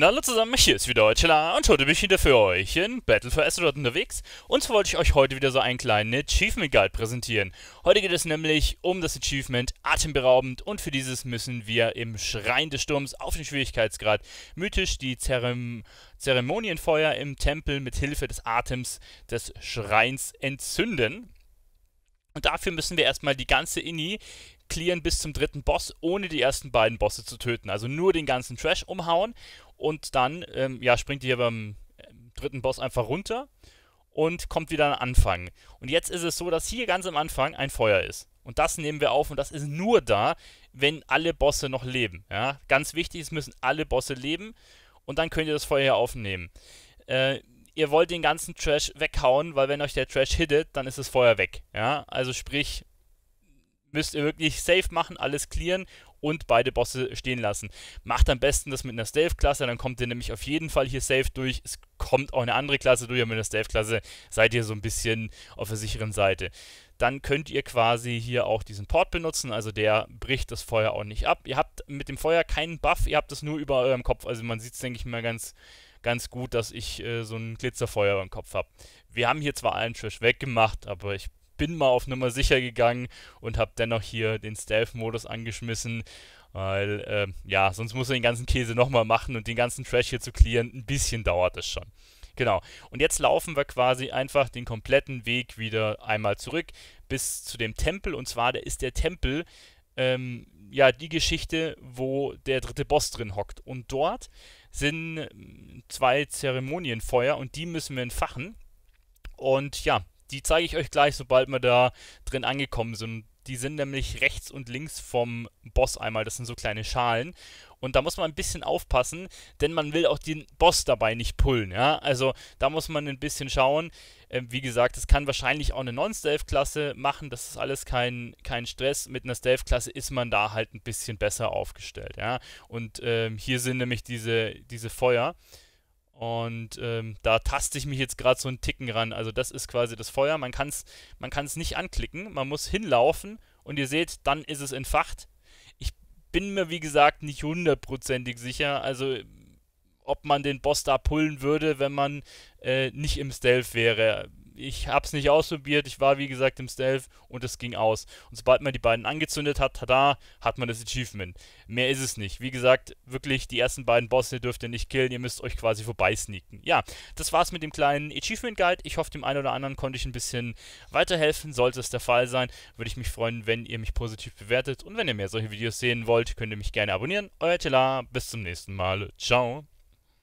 Hallo zusammen, hier ist wieder Chilla und heute bin ich wieder für euch in Battle for Azeroth unterwegs und zwar wollte ich euch heute wieder so einen kleinen Achievement Guide präsentieren. Heute geht es nämlich um das Achievement Atemberaubend und für dieses müssen wir im Schrein des Sturms auf den Schwierigkeitsgrad mythisch die Zerem Zeremonienfeuer im Tempel mit Hilfe des Atems des Schreins entzünden. Und dafür müssen wir erstmal die ganze Inni clearen bis zum dritten Boss, ohne die ersten beiden Bosse zu töten. Also nur den ganzen Trash umhauen und dann ähm, ja, springt ihr beim ähm, dritten Boss einfach runter und kommt wieder an den Anfang. Und jetzt ist es so, dass hier ganz am Anfang ein Feuer ist. Und das nehmen wir auf und das ist nur da, wenn alle Bosse noch leben. Ja? Ganz wichtig, es müssen alle Bosse leben und dann könnt ihr das Feuer hier aufnehmen. Äh, ihr wollt den ganzen Trash weghauen, weil wenn euch der Trash hittet, dann ist das Feuer weg. Ja? Also sprich, müsst ihr wirklich safe machen, alles clearen und beide Bosse stehen lassen. Macht am besten das mit einer Stealth-Klasse, dann kommt ihr nämlich auf jeden Fall hier safe durch. Es kommt auch eine andere Klasse durch, aber mit einer Stealth-Klasse seid ihr so ein bisschen auf der sicheren Seite. Dann könnt ihr quasi hier auch diesen Port benutzen, also der bricht das Feuer auch nicht ab. Ihr habt mit dem Feuer keinen Buff, ihr habt das nur über eurem Kopf, also man sieht es, denke ich mal, ganz ganz gut, dass ich äh, so ein Glitzerfeuer im Kopf habe. Wir haben hier zwar allen Trash weggemacht, aber ich bin mal auf Nummer sicher gegangen und habe dennoch hier den Stealth-Modus angeschmissen, weil äh, ja, sonst muss er den ganzen Käse nochmal machen und den ganzen Trash hier zu clearen, Ein bisschen dauert es schon. Genau. Und jetzt laufen wir quasi einfach den kompletten Weg wieder einmal zurück bis zu dem Tempel. Und zwar der ist der Tempel ähm, ja die Geschichte, wo der dritte Boss drin hockt. Und dort sind ähm, zwei Zeremonienfeuer und die müssen wir entfachen. Und ja, die zeige ich euch gleich, sobald wir da drin angekommen sind. Die sind nämlich rechts und links vom Boss einmal. Das sind so kleine Schalen. Und da muss man ein bisschen aufpassen, denn man will auch den Boss dabei nicht pullen. Ja? Also da muss man ein bisschen schauen. Ähm, wie gesagt, das kann wahrscheinlich auch eine Non-Stealth-Klasse machen. Das ist alles kein, kein Stress. Mit einer Stealth-Klasse ist man da halt ein bisschen besser aufgestellt. Ja? Und ähm, hier sind nämlich diese, diese Feuer. Und ähm, da taste ich mich jetzt gerade so einen Ticken ran. Also das ist quasi das Feuer. Man kann es man kann's nicht anklicken. Man muss hinlaufen und ihr seht, dann ist es entfacht. Ich bin mir, wie gesagt, nicht hundertprozentig sicher. Also ob man den Boss da pullen würde, wenn man äh, nicht im Stealth wäre ich habe es nicht ausprobiert. Ich war, wie gesagt, im Stealth und es ging aus. Und sobald man die beiden angezündet hat, tada, hat man das Achievement. Mehr ist es nicht. Wie gesagt, wirklich, die ersten beiden Bosse dürft ihr nicht killen. Ihr müsst euch quasi vorbeisneaken. Ja, das war's mit dem kleinen Achievement Guide. Ich hoffe, dem einen oder anderen konnte ich ein bisschen weiterhelfen. Sollte es der Fall sein, würde ich mich freuen, wenn ihr mich positiv bewertet. Und wenn ihr mehr solche Videos sehen wollt, könnt ihr mich gerne abonnieren. Euer Tela, bis zum nächsten Mal. Ciao.